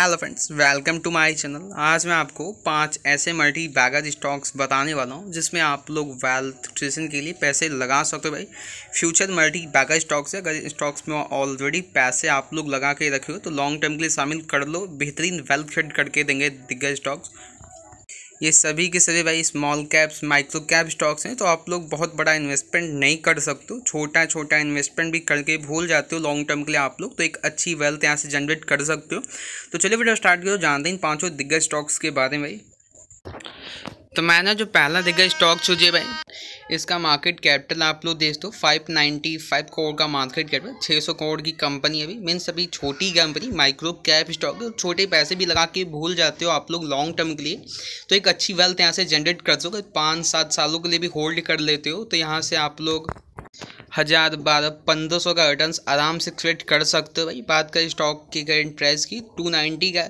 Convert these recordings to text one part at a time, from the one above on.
hello friends welcome to my channel आज मैं आपको पांच ऐसे मल्टी बैगज स्टॉक्स बताने वाला हूं जिसमें आप लोग वेल्थ क्रिएशन के लिए पैसे लगा सकते हो भाई फ्यूचर मल्टी बैगज स्टॉक्स है अगर स्टॉक्स में ऑलरेडी पैसे आप लोग लगा के रखे हो तो लॉन्ग टर्म के लिए शामिल कर लो बेहतरीन वेल्थ क्रिएट करके देंगे दिग्गज स्टॉक्स ये सभी के सभी भाई small caps micro cap stocks हैं तो आप लोग बहुत बड़ा इन्वेस्टमेंट नहीं कर सकते हो छोटा छोटा इन्वेस्टमेंट भी करके भूल जाते हो लॉन्ग टर्म के लिए आप लोग तो एक अच्छी वेल्थ यहाँ से जनरेट कर सकते हो तो चलिए वीडियो स्टार्ट करो जानते हैं इन पाँचों दिग्गज स्टॉक्स के बारे में भाई तो मैंने जो पहला देखा स्टॉक चूजे भाई इसका मार्केट कैपिटल आप लोग देख दो फाइव नाइन्टी फाइव करोड़ का मार्केट कैपिटल छः सौ करोड़ की कंपनी अभी मीन्स अभी छोटी कंपनी माइक्रो कैप स्टॉक है छोटे पैसे भी लगा के भूल जाते हो आप लोग लॉन्ग टर्म के लिए तो एक अच्छी वेल्थ यहाँ से जनरेट कर दो पाँच सात सालों के लिए भी होल्ड कर लेते हो तो यहाँ से आप लोग हज़ार बारह पंद्रह सौ का रिटर्न आराम से क्रिएट कर सकते हो भाई बात करें स्टॉक की करंट प्राइस की टू नाइन्टी का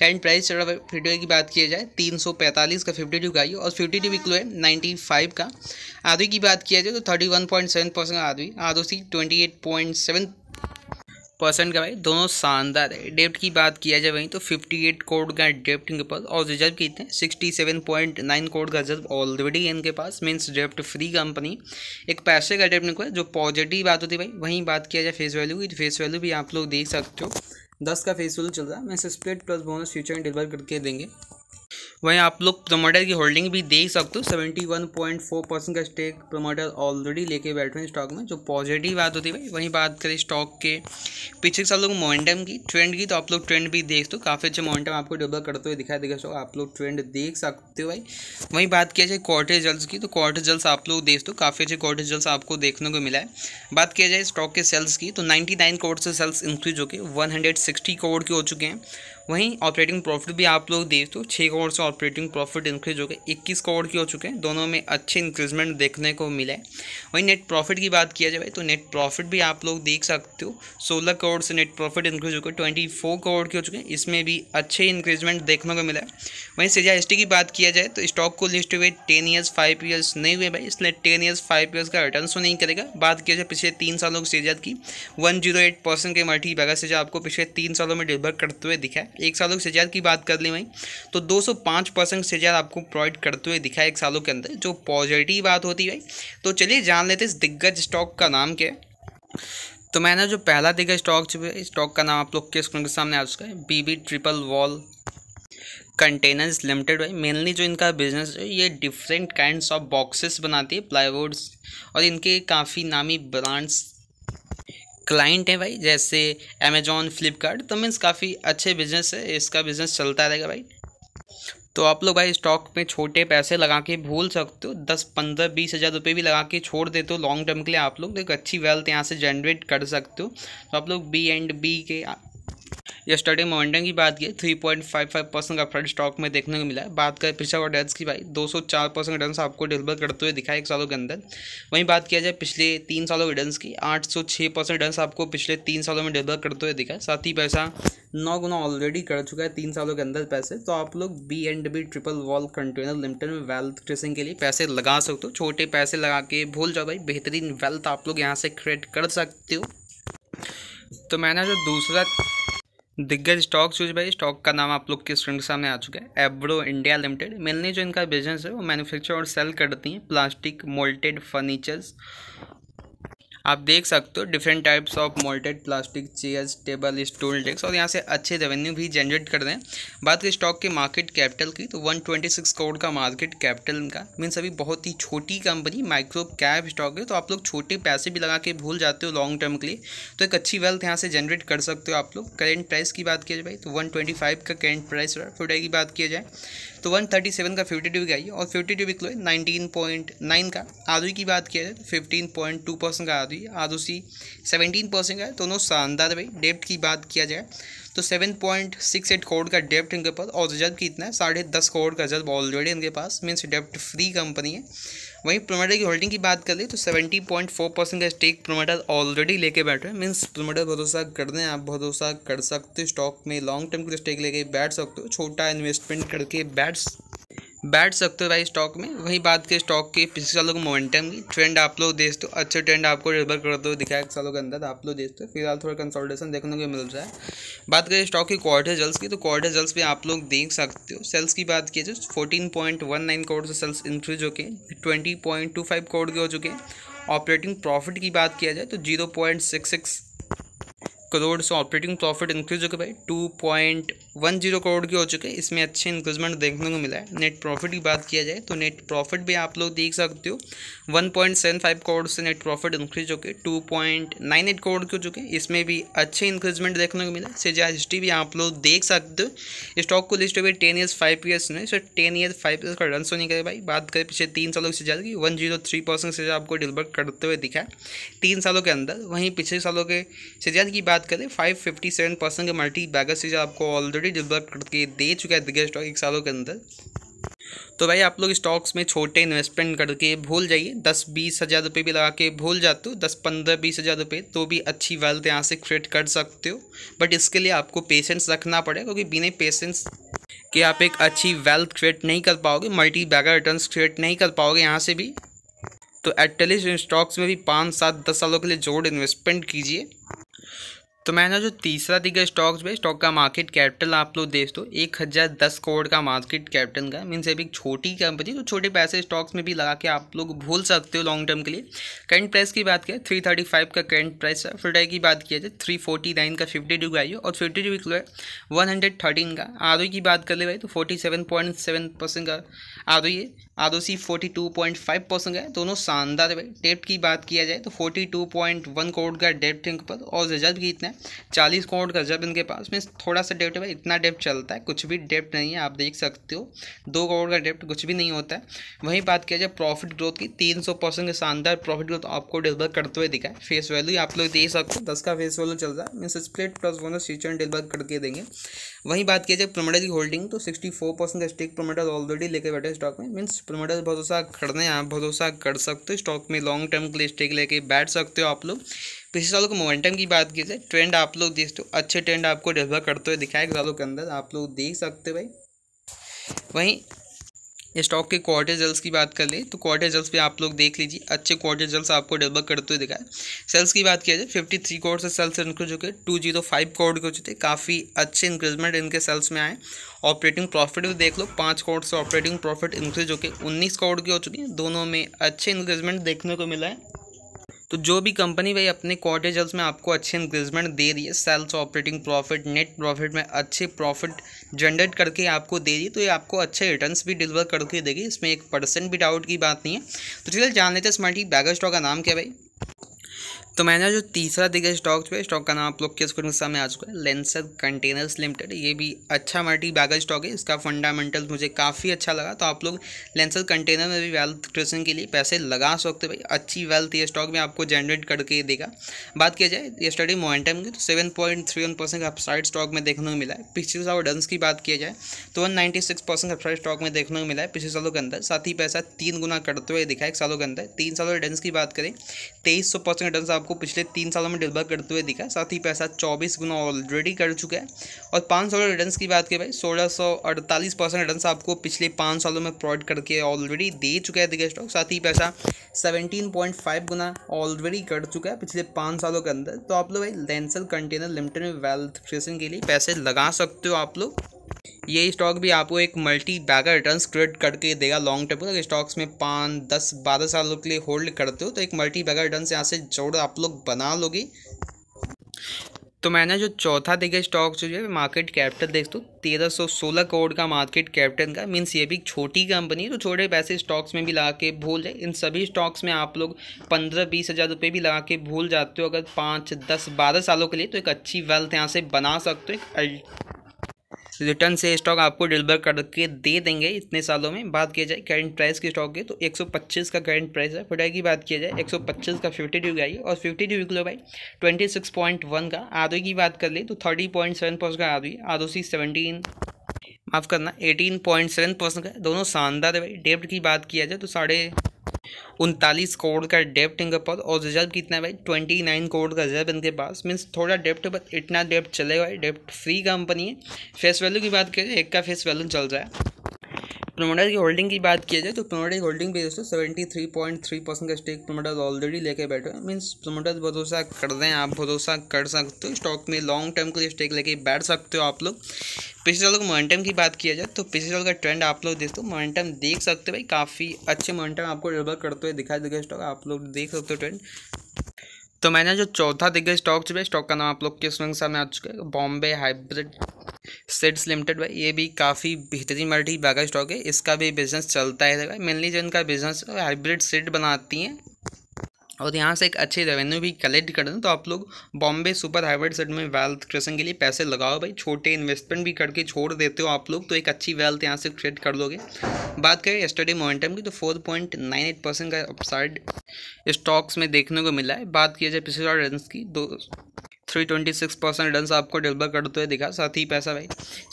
करंट प्राइस चल रहा है फिफ्टी की बात किया जाए तीन सौ पैंतालीस का फिफ्टी टू का ही और फिफ्टी टू विक्लो है नाइन्टी फाइव का आदि की बात किया जाए तो thirty one point seven percent आदि आदो सी twenty eight point seven percent का भाई दोनों शानदार है डेप्ट की बात किया जाए वहीं तो 58 कोड का डेप्ट इनके पास और रिजर्व कितने 67.9 कोड का रिजर्व ऑलरेडी है इनके पास मीन्स डेप्ट फ्री कंपनी एक पैसे का डेप्ट इनको जो पॉजिटिव बात होती है भाई वहीं बात किया जाए फेस वैल्यू की फेस तो वैल्यू भी आप लोग देख सकते हो दस का फेस वैल्यू चल रहा है मैं स्प्लिट प्लस बोनस फ्यूचर में डिलीवर करके देंगे वहीं आप लोग प्रमोटर की होल्डिंग भी देख सकते हो seventy one point four percent का स्टेक प्रमोटर ऑलरेडी लेके बैठे हैं स्टॉक में जो पॉजिटिव बात होती है भाई वहीं बात करें स्टॉक के पीछे से आप लोग मोमेंटम की ट्रेंड की तो आप लोग ट्रेंड भी देख सकते हो काफ़ी अच्छे मोमेंटम आपको डेवलप करते हुए दिखाई देगा स्टॉक आप लोग ट्रेंड देख सकते हो भाई वहीं बात किया जाए क्वार्टर जल्स की तो क्वार्टर जल्स आप लोग देख सकते हो काफ़ी अच्छे क्वार्टर जल्स आपको देखने को मिला है बात किया जाए स्टॉक के सेल्स की तो नाइन्टी नाइन करोड़ से सेल्स इंक्रीज होकर वन हंड्रेड सिक्सटी करोड़ के हो चुके हैं वहीं ऑपरेटिंग प्रॉफिट भी आप लोग देख तो छः करोड़ से ऑपरेटिंग प्रॉफिट इंक्रीज हो गए इक्कीस करोड़ के हो चुके हैं दोनों में अच्छे इंक्रीजमेंट देखने को मिला है वहीं नेट प्रॉफिट की बात किया जाए तो नेट प्रॉफिट भी आप लोग देख सकते हो सोलह करोड़ से नेट प्रॉफिट इंक्रीज हो गए ट्वेंटी फोर करोड़ के हो चुके हैं इसमें भी अच्छे इंक्रीजमेंट देखने को मिला है वहीं सेजा एस की बात किया जाए तो स्टॉक को लिस्ट हुए टेन ईयर्स फाइव ईयर्स नहीं हुए भाई इसलिए टेन ईयर्स फाइव ईयर्स का रिटर्न तो नहीं करेगा बात किया जाए पिछले तीन सालों की सीजा की वन जीरो एट परसेंट के मल्टी बैगा सीजा आपको पिछले तीन सालों में डिलीवर करते हुए दिखा है एक सालों की शेयर की बात कर ली वहीं तो 205 परसेंट सेजार आपको प्रोवाइड करते हुए दिखा है एक सालों के अंदर जो पॉजिटिव बात होती है तो चलिए जान लेते इस दिग्गज स्टॉक का नाम क्या है तो मैंने जो पहला दिग्गज स्टॉक स्टॉक का नाम आप लोग के स्क्रीन के सामने आ चुका है B B triple wall containers limited है मेनली जो इनका बिजनेस है ये डिफरेंट काइंड्स ऑफ बॉक्सेस बनाती है प्लाईवुड्स और इनके काफ़ी नामी ब्रांड्स क्लाइंट हैं भाई जैसे अमेजोन फ्लिपकार्ट तो मीन्स काफ़ी अच्छे बिजनेस है इसका बिजनेस चलता रहेगा भाई तो आप लोग भाई स्टॉक में छोटे पैसे लगा के भूल सकते हो दस पंद्रह बीस हज़ार रुपये भी लगा के छोड़ देते हो लॉन्ग टर्म के लिए आप लोग एक अच्छी वेल्थ यहाँ से जनरेट कर सकते हो तो आप लोग बी एंड बी के यस्टरडे मोमेंटम की बात की three point five five percent का फ्रेड स्टॉक में देखने को मिला है बात करें पिछले और डेट्स की भाई दो सौ चार परसेंट रिटर्न आपको डिलीवर करते हुए दिखा एक सालों के अंदर वहीं बात किया जाए पिछले तीन सालों के रिटर्न की छः परसेंट रिटर्न आपको पिछले तीन सालों में डिलीवर करते हुए दिखाए साथ ही पैसा नौ गुना ऑलरेडी कर चुका है तीन सालों के अंदर पैसे तो आप लोग B and B triple wall container limited में वेल्थ क्रेसिंग के लिए पैसे लगा सकते हो छोटे पैसे लगा के भूल जाओ भाई बेहतरीन वेल्थ आप लोग यहाँ से क्रिएट कर सकते हो तो मैंने जो दूसरा दिग्गज स्टॉक चूज भाई स्टॉक का नाम आप लोग के स्क्रीन के सामने आ चुका है एब्रो इंडिया लिमिटेड मेनली जो इनका बिजनेस है वो मैन्युफैक्चर और सेल करती हैं प्लास्टिक मोल्टेड फर्नीचर्स आप देख सकते हो different types of moulded plastic chairs table stool desk और यहाँ से अच्छे रेवेन्यू भी जनरेट कर रहे हैं बात करें स्टॉक के मार्केट कैपिटल की तो 126 करोड़ का मार्केट कैपिटल इनका मीन्स अभी बहुत ही छोटी कंपनी माइक्रो कैप स्टॉक है तो आप लोग छोटे पैसे भी लगा के भूल जाते हो लॉन्ग टर्म के लिए तो एक अच्छी वेल्थ यहाँ से जनरेट कर सकते हो आप लोग करेंट प्राइस की बात की जाए भाई तो वन का करेंट प्राइस रहा की बात किया जाए तो वन थर्टी सेवन का फिफ्टी टू आइए और fifty two week low nineteen point nine का आदू की बात किया जाए तो फिफ्टीन पॉइंट टू परसेंट का आदू आदू सी सेवनटीन परसेंट का दोनों शानदार भाई डेप्ट की बात किया जाए तो seven point six eight crore का डेप्ट इनके पास और रिजर्व कितना है साढ़े दस करोड़ का रिजर्व ऑलरेडी इनके पास मीन्स डेप्ट फ्री कंपनी है वहीं प्रोमोटर की होल्डिंग की बात कर ली तो सेवेंटी पॉइंट फोर परसेंट का स्टेक प्रोमोटर ऑलरेडी लेके बैठे हैं मीन्स प्रोमोटर भरोसा कर दें आप भरोसा कर सकते हो स्टॉक में लॉन्ग टर्म के स्टेक लेके बैठ सकते हो छोटा इन्वेस्टमेंट करके बैठ बैठ सकते हो भाई स्टॉक में वही बात के स्टॉक के पिछले सालों के मोमेंटम की ट्रेंड आप लोग देखते हो अच्छे ट्रेंड आपको निर्भर करते हो दिखाया एक सालों के अंदर आप लोग देखते हो फिलहाल थोड़ा कंसोलिडेशन देखने को मिल रहा है बात करें स्टॉक की क्वार्टर जल्स की तो क्वार्टर जल्स भी आप लोग देख सकते हो सेल्स की बात की जाए fourteen point one nine crore से सेल्स इंक्रीज हो के twenty point two five crore के हो चुके हैं ऑपरेटिंग प्रॉफिट की बात किया जाए तो zero point six six crore से ऑपरेटिंग प्रॉफिट इंक्रीज होकर भाई two point one zero crore के हो चुके इसमें अच्छे इंक्रीजमेंट देखने को मिला है नेट प्रॉफिट की बात किया जाए तो नेट प्रॉफिट भी आप लोग देख सकते हो one point seven five crore से नेट प्रॉफिट इंक्रीज होकर two point nine eight crore के हो चुके हैं इसमें भी अच्छे इंक्रीजमेंट देखने को मिला सेजा हिस्ट्री भी आप लोग देख सकते हो स्टॉक को लिस्ट हुए टेन ईयर्स फाइव ईयर्स में sir ten year five years का रन सो करे भाई बात करें पिछले तीन सालों से सजा की वन जीरो थ्री परसेंट से आपको डिलीवर करते हुए दिखा तीन सालों के अंदर वहीं पिछले सालों के से की बात बात करें फाइव फिफ्टी सेवन परसेंट के मल्टी बैगर से जो आपको ऑलरेडी डिलीवर करके दे चुका है दिग्गज स्टॉक एक सालों के अंदर तो भाई आप लोग स्टॉक्स में छोटे इन्वेस्टमेंट करके भूल जाइए दस बीस हज़ार रुपये भी लगा के भूल जाते हो दस पंद्रह बीस हज़ार रुपये तो भी अच्छी वेल्थ यहाँ से क्रिएट कर सकते हो बट इसके लिए आपको पेशेंस रखना पड़ेगा क्योंकि बिना पेशेंस के आप एक अच्छी वेल्थ क्रिएट नहीं कर पाओगे मल्टी बैगर रिटर्न क्रिएट नहीं कर पाओगे यहाँ से भी तो एटलीस्ट स्टॉक्स में भी पाँच सात दस सालों के लिए जोड़ इन्वेस्टमेंट कीजिए तो मैंने जो तीसरा दिखा स्टॉक्स भाई स्टॉक का मार्केट कैपिटल आप लोग देख दो एक हज़ार दस करोड़ का मार्केट कैपिटल का मीन्स अभी एक छोटी कंपनी तो छोटे पैसे स्टॉक्स में भी लगा के आप लोग भूल सकते हो लॉन्ग टर्म के लिए करंट प्राइस की बात करें थ्री थर्टी फाइव का करंट प्राइस है फिर की बात किया जाए थ्री फोर्टी नाइन का फिफ्टी टू है और फिफ्टी टू क्लो है वन हंड्रेड थर्टीन का आर की बात कर ले भाई तो forty seven point seven percent का आर है R C forty two point five percent का है दोनों शानदार है भाई डेप्ट की बात किया जाए तो forty two point one crore का डेप्ट इनके पर और रिजर्व भी इतना है चालीस करोड़ का जब इनके पास में थोड़ा सा डेप्ट है इतना डेप्ट चलता है कुछ भी डेप्ट नहीं है आप देख सकते हो दो करोड़ का डेप्ट कुछ भी नहीं होता है वहीं बात किया जाए प्रॉफिट ग्रोथ की तीन सौ परसेंट की शानदार प्रॉफिट ग्रोथ आपको डिलीवर करते हुए दिखाए फेस वैल्यू आप लोग देख सकते हो दस का फेस वैल्यू चल रहा है mean split plus bonus future deliver करके देंगे वहीं बात किया जाए प्रोमोटर की होल्डिंग तो सिक्सटी फोर परसेंट का स्टेक प्रोमोटर ऑलरेडी लेकर बैठे स्टॉक में मीन्स प्रोमोटर भरोसा करने आप भरोसा कर सकते हो स्टॉक में लॉन्ग टर्म के लिए स्टेक लेके बैठ सकते हो आप लोग पिछले सालों के मोमेंटम की बात की जाए ट्रेंड आप लोग देखते हो अच्छे ट्रेंड आपको डिलीवर करते हुए दिखाए सालों के अंदर आप लोग देख सकते भाई वहीं स्टॉक के क्वार्टर रिजल्ट की बात कर लें तो क्वार्टर रिजल्ट भी आप लोग देख लीजिए अच्छे क्वार्टर रिजल्ट आपको डेवलप करते हुए दिखाए सेल्स की बात किया जाए फिफ्टी थ्री करोड़ से सेल्स इंक्रीज गए टू जीरो फाइव करोड़ के हो चुके काफ़ी अच्छे इंक्रीजमेंट इनके सेल्स में आए ऑपरेटिंग प्रॉफिट भी देख लो पाँच करोड़ से ऑपरेटिंग प्रॉफिट इंक्रीज होकर उन्नीस करोड़ के हो चुकी है दोनों में अच्छे इंक्रीजमेंट देखने को मिला है तो जो भी कंपनी भाई अपने क्वार्टर रिजल्ट में आपको अच्छे इंक्रीजमेंट दे रही है sales operating profit net profit में अच्छे प्रॉफिट जनरेट करके आपको दे रही है तो ये आपको अच्छे रिटर्न भी डिलीवर करके देगी इसमें एक परसेंट भी डाउट की बात नहीं है तो चलिए जान लेते हैं स्मार्टी बैगर स्टॉक का नाम क्या भाई तो मैंने जो तीसरा दिग्गज स्टॉक है स्टॉक का नाम आप लोग के स्क्रीन सामने आ चुका है लेंसर कंटेनर्स लिमिटेड ये भी अच्छा मल्टी बैगर स्टॉक है इसका फंडामेंटल मुझे काफ़ी अच्छा लगा तो आप लोग लेंसर कंटेनर में भी वेल्थ क्रिएशन के लिए पैसे लगा सकते भाई अच्छी वेल्थ ये स्टॉक में आपको जनरेट करके देगा बात किया जाए ये स्टडी मोमेंटम की तो seven point three one percent upside stock में देखने को मिला है पिछले साल डंस की बात किया जाए तो one ninety six percent upside stock में देखने को मिला है पिछले सालों के अंदर साथ ही पैसा तीन गुना करते हुए दिखा एक सालों के अंदर तीन सालों डंस की बात करें तेईस सौ परसेंट डंस आप आपको पिछले तीन सालों में डिलीवर करते हुए दिखा साथ ही पैसा चौबीस गुना ऑलरेडी कर चुका है और पाँच सौ रिटर्न की बात की भाई सोलह सौ अड़तालीस परसेंट रिटर्न आपको पिछले पाँच सालों में प्रोवाइड करके ऑलरेडी दे चुका है दिखा स्टॉक साथ ही पैसा सेवनटीन पॉइंट फाइव गुना ऑलरेडी कर चुका है पिछले पाँच सालों के अंदर तो आप लोग भाई लेंसल कंटेनर लिमिटेड में वेल्थ क्रिएशन के लिए पैसे लगा सकते हो आप लोग ये स्टॉक भी आपको एक मल्टी बैगर रिटर्न क्रिएट करके देगा लॉन्ग टर्म अगर स्टॉक्स में पाँच दस बारह सालों के लिए होल्ड करते हो तो एक मल्टी बैगर रिटर्न यहाँ से जोड़ आप लोग बना लोगे तो मैंने जो चौथा देखा स्टॉक जो है मार्केट कैपिटल देख दो तो, तेरह सौ सोलह करोड़ का मार्केट कैपिटल का मीन्स ये भी छोटी कंपनी है तो छोटे पैसे स्टॉक्स में भी लगा के भूल जाए इन सभी स्टॉक्स में आप लोग पंद्रह बीस हज़ार रुपये भी लगा के भूल जाते हो अगर पाँच दस बारह सालों के लिए तो एक अच्छी वेल्थ यहाँ से बना सकते हो एक रिटर्न से स्टॉक आपको डिलीवर करके दे देंगे इतने सालों में बात किया जाए करंट प्राइस के स्टॉक की तो 125 का करंट प्राइस है प्रोडक्ट की बात किया जाए 125 का फिफ्टी ड्यू आई और फिफ्टी ड्यू किलो भाई 26.1 का आर की बात कर ले तो 30.7 परसेंट का R O R O C seventeen माफ़ करना 18.7 परसेंट का दोनों शानदार है भाई डेप्ट की बात किया जाए तो साढ़े उनतालीस करोड़ का डेप्ट इनके पास और रिजर्व कितना है भाई ट्वेंटी नाइन करोड़ का रिजर्व इनके पास मीन्स थोड़ा डेप्ट बट इतना डेप्ट चलेगा डेप्ट फ्री कंपनी है फेस वैल्यू की बात करें एक का फेस वैल्यू चल रहा है प्रोमोडा की होल्डिंग की बात किया जाए तो प्रोमोडा की होल्डिंग भी दोस्तों seventy three point three percent का स्टेक प्रोमोडा ऑलरेडी लेके बैठे हैं मीन्स प्रोमोडा भरोसा कर दें आप भरोसा कर सकते हो स्टॉक में लॉन्ग टर्म के लिए स्टेक लेके बैठ सकते हो आप लोग पिछले साल का मोमेंटम की बात किया जाए तो पिछले साल का ट्रेंड आप लोग देखते हो मोमेंटम देख सकते हो भाई काफ़ी अच्छे मोमेंटम आपको डेवलप करते हुए दिखाई देगा स्टॉक आप लोग देख सकते हो ट्रेंड तो मैंने जो चौथा दिग्गज स्टॉक जो है स्टॉक का नाम आप लोग के रंग सामने आ चुका है बॉम्बे हाइब्रिड सेट्स लिमिटेड भाई ये भी काफ़ी बेहतरीन मल्टी बागा स्टॉक है इसका भी बिज़नेस चलता है मेनली जो इनका बिज़नेस हाइब्रिड सेट बनाती हैं और यहाँ से एक अच्छे रेवेन्यू भी कलेक्ट कर दें तो आप लोग बॉम्बे सुपर हाइब्रिड सेट में वेल्थ क्रिएशन के लिए पैसे लगाओ भाई छोटे इन्वेस्टमेंट भी करके छोड़ देते हो आप लोग तो एक अच्छी वेल्थ यहाँ से क्रिएट कर लोगे बात करें स्टडी मोमेंटम की तो four point nine eight percent का अपसाइड स्टॉक्स में देखने को मिला है बात किया जाए पिछले रन की दो three twenty six percent return आपको डिलीवर करते हुए दिखा साथ ही पैसा भाई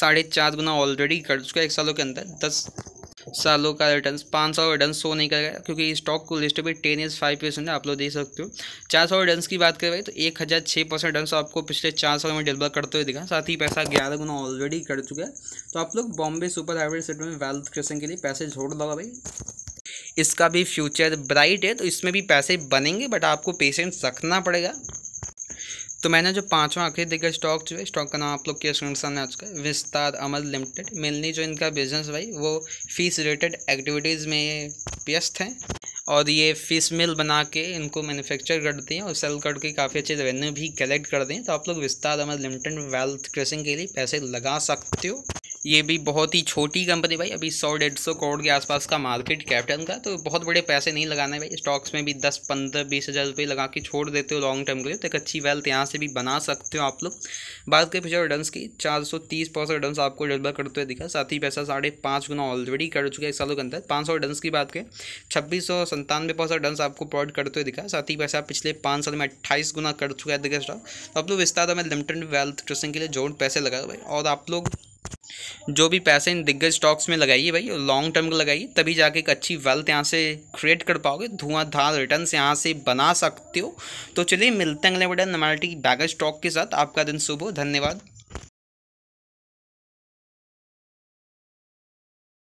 साढ़े चार गुना ऑलरेडी कर चुका है एक सालों के अंदर दस सालों का रिटर्न पाँच सौ रिटर्न शो नहीं करेगा क्योंकि स्टॉक को लिस्ट भी टेन इज फाइव परसेंट है आप लोग देख सकते हो चार सौ रिटर्न की बात करें भाई तो एक हज़ार छः परसेंट रिटर्न आपको पिछले चार साल में डिलीवर करते हुए दिखा साथ ही पैसा ग्यारह गुना ऑलरेडी कर चुका है तो आप लोग बॉम्बे सुपर हाइब्रिड सेट में वेल्थ क्रिएशन के लिए पैसे छोड़ दोगा भाई इसका भी फ्यूचर ब्राइट है तो इसमें भी पैसे बनेंगे बट आपको पेशेंस रखना पड़ेगा तो मैंने जो पांचवा आखिरी दिग्गज स्टॉक जो है स्टॉक का नाम आप लोग के स्क्रीन सामने आ चुका है विस्तार अमल लिमिटेड मेनली जो इनका बिजनेस भाई वो फीस रिलेटेड एक्टिविटीज़ में व्यस्त हैं और ये फीस मिल बना के इनको मैन्युफैक्चर करते हैं और सेल करके काफ़ी अच्छे रेवेन्यू भी कलेक्ट करते हैं तो आप लोग विस्तार अमल लिमिटेड वेल्थ क्रेसिंग के लिए पैसे लगा सकते हो ये भी बहुत ही छोटी कंपनी भाई अभी सौ डेढ़ सौ करोड़ के आसपास का मार्केट कैप्टन का तो बहुत बड़े पैसे नहीं लगाने भाई स्टॉक्स में भी दस पंद्रह बीस हज़ार रुपये लगा के छोड़ देते हो लॉन्ग टर्म के लिए तो एक अच्छी वेल्थ यहाँ से भी बना सकते हो आप लोग बात करें फ्यूचर रिटर्न की चार सौ तीस परसेंट रिटर्न आपको डिलीवर करते हुए दिखा साथ ही पैसा साढ़े पाँच गुना ऑलरेडी कर चुका है इस सालों के अंदर पाँच सौ रिटर्न की बात करें छब्बीस सौ संतानवे परसेंट रिटर्न आपको प्रोवाइड करते हुए दिखा साथ ही पैसा पिछले पाँच साल में अट्ठाईस गुना कर चुका है दिखा स्टॉक तो आप लोग विस्तार में लिमिटेड वेल्थ ट्रेसिंग के लिए जोड़ पैसे लगा भाई और आप लोग जो भी पैसे इन दिग्गज स्टॉक्स में लगाइए भाई लॉन्ग टर्म लगाइए तभी जाके एक अच्छी वेल्थ यहाँ से क्रिएट कर पाओगे धुआंधार रिटर्न यहाँ से बना सकते हो तो चलिए मिलते हैं अगले बटन नमार्टी बैगर स्टॉक के साथ आपका दिन शुभ हो धन्यवाद